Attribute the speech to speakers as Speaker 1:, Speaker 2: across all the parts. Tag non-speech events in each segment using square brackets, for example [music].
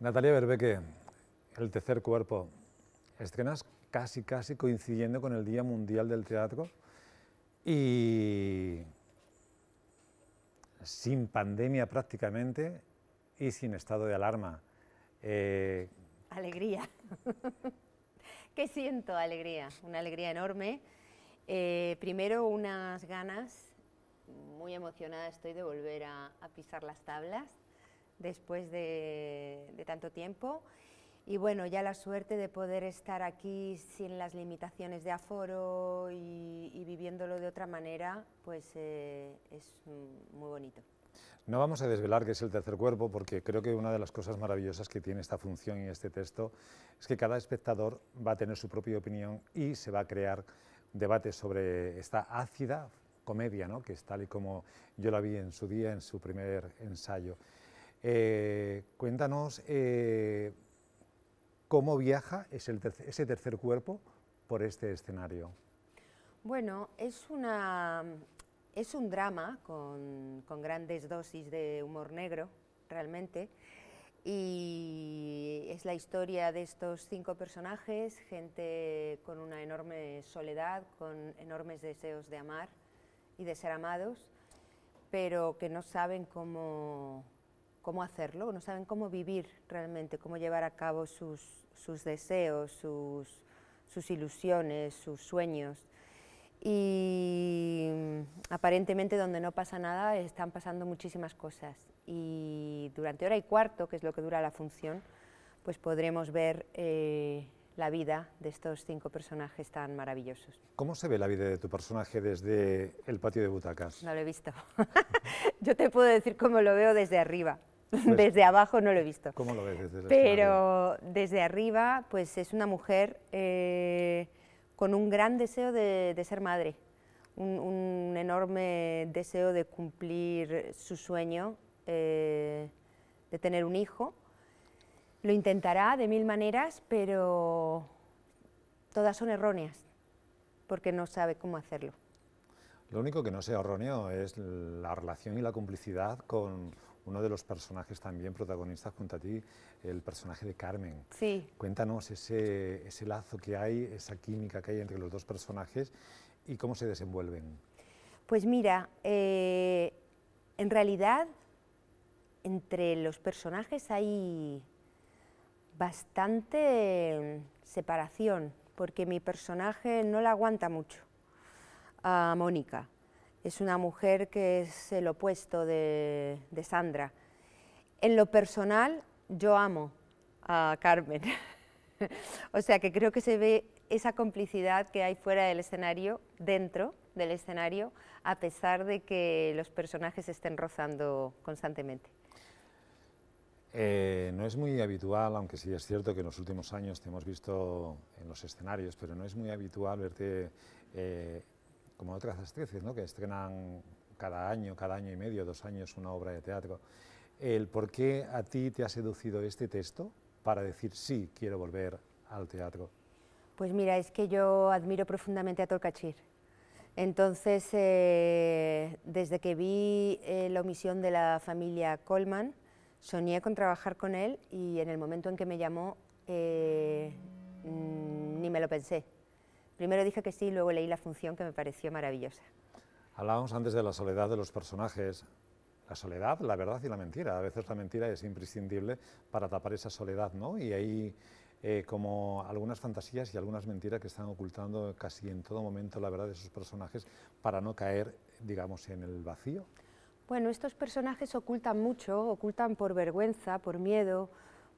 Speaker 1: Natalia Berbeque, el tercer cuerpo, estrenas casi, casi coincidiendo con el Día Mundial del Teatro y sin pandemia prácticamente y sin estado de alarma. Eh,
Speaker 2: alegría. [laughs] ¿Qué siento? Alegría, una alegría enorme. Eh, primero unas ganas, muy emocionada estoy de volver a pisar las tablas después de, tanto tiempo. Y bueno, ya la suerte de poder estar aquí sin las limitaciones de aforo y, viviéndolo de otra manera, pues eh, es muy bonito.
Speaker 1: No vamos a desvelar qué es el tercer cuerpo, porque creo que una de las cosas maravillosas que tiene esta función y este texto es que cada espectador va a tener su propia opinión y se va a crear debate sobre esta ácida comedia, ¿no? que es tal y como yo la vi en su día, en su primer ensayo. Eh, cuéntanos eh, cómo viaja ese tercer, cuerpo por este escenario.
Speaker 2: Bueno, es, una, es un drama con grandes dosis de humor negro, realmente, y es la historia de estos cinco personajes, gente con una enorme soledad, con enormes deseos de amar y de ser amados, pero que no saben cómo, cómo hacerlo, no saben cómo vivir realmente, cómo llevar a cabo sus, sus deseos, sus, sus ilusiones, sus sueños. Y mm, aparentemente donde no pasa nada están pasando muchísimas cosas. Y durante hora y cuarto, que es lo que dura la función, pues podremos ver eh, la vida de estos cinco personajes tan maravillosos.
Speaker 1: ¿Cómo se ve la vida de tu personaje desde el patio de butacas?
Speaker 2: No lo he visto. [laughs] Yo te puedo decir cómo lo veo desde arriba. [laughs] desde abajo no lo he visto. ¿Cómo
Speaker 1: lo ves desde Pero
Speaker 2: desde arriba, pues es una mujer eh, con un gran deseo de, ser madre, un, enorme deseo de cumplir su sueño eh, de tener un hijo. Lo intentará de mil maneras, pero todas son erróneas, porque no sabe cómo hacerlo.
Speaker 1: Lo único que no sea erróneo es la relación y la complicidad con uno de los personajes también protagonistas junto a ti, el personaje de Carmen. Cuéntanos ese, lazo que hay, esa química que hay entre los dos personajes y cómo se desenvuelven.
Speaker 2: Pues mira, eh, en realidad entre los personajes hay bastante separación, porque mi personaje no la aguanta mucho a Mónica. Es una mujer que es el opuesto de, Sandra. En lo personal, yo amo a Carmen. [laughs] o sea que creo que se ve esa complicidad que hay fuera del escenario, dentro del escenario, a pesar de que los personajes estén rozando constantemente.
Speaker 1: Eh, no es muy habitual, aunque sí es cierto que en los últimos años te hemos visto en los escenarios, pero no es muy habitual verte eh, como otras actrices, ¿no? que estrenan cada año, cada año y medio, dos años, una obra de teatro. El por qué a ti te ha seducido este texto para decir sí, quiero volver al teatro.
Speaker 2: Pues mira, es que yo admiro profundamente a Tolcachir. Entonces, eh, desde que vi eh, la omisión de la familia Coleman, soñé con trabajar con él y en el momento en que me llamó, eh, mm, ni me lo pensé. Primero dije que sí, y luego leí la función que me pareció maravillosa.
Speaker 1: Hablábamos antes de la soledad de los personajes. La soledad, la verdad y la mentira. A veces la mentira es imprescindible para tapar esa soledad, ¿no? Y ahí eh, como algunas fantasías y algunas mentiras que están ocultando casi en todo momento la verdad de esos personajes para no caer, digamos, en el vacío?
Speaker 2: Bueno, estos personajes ocultan mucho, ocultan por vergüenza, por miedo,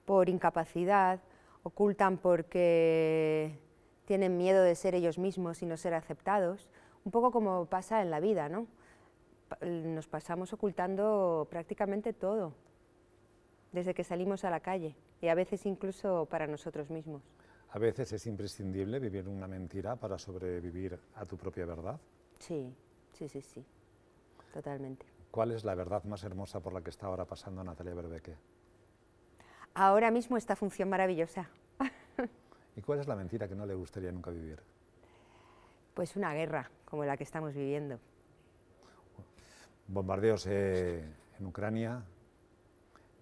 Speaker 2: por incapacidad, ocultan porque tienen miedo de ser ellos mismos y no ser aceptados, un poco como pasa en la vida, ¿no? Nos pasamos ocultando prácticamente todo, desde que salimos a la calle y a veces incluso para nosotros mismos.
Speaker 1: A veces es imprescindible vivir una mentira para sobrevivir a tu propia verdad.
Speaker 2: Sí, sí, sí, sí,
Speaker 1: totalmente. ¿Cuál es la verdad más hermosa por la que está ahora pasando Natalia Berbeque?
Speaker 2: Ahora mismo esta función maravillosa.
Speaker 1: ¿Y cuál es la mentira que no le gustaría nunca vivir?
Speaker 2: Pues una guerra como la que estamos viviendo.
Speaker 1: Bombardeos eh, en Ucrania,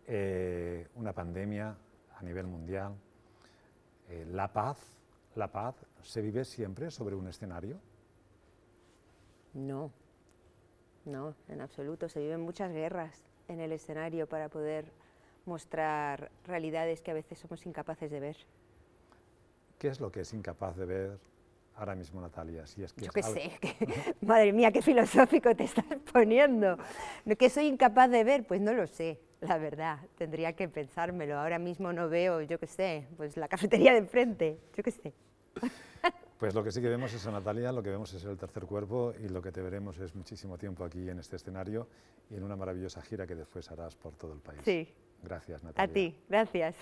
Speaker 1: eh, una pandemia a nivel mundial, eh, la paz, la paz se vive siempre sobre un escenario.
Speaker 2: No, no, en absoluto. Se viven muchas guerras en el escenario para poder mostrar realidades que a veces somos incapaces de ver.
Speaker 1: ¿Qué es lo que es incapaz de ver ahora mismo Natalia? Si es que Yo qué sé, [laughs]
Speaker 2: madre mía, qué filosófico te estás [laughs] poniendo. ¿Qué soy incapaz de ver? Pues no lo sé la verdad, tendría que pensármelo. Ahora mismo no veo, yo qué sé, pues la cafetería de enfrente, yo qué sé. [laughs]
Speaker 1: Pues lo que sí que vemos es a Natalia, lo que vemos es el tercer cuerpo y lo que te veremos es muchísimo tiempo aquí en este escenario y en una maravillosa gira que después harás por todo el país. Sí. Gracias, Natalia. A ti,
Speaker 2: gracias.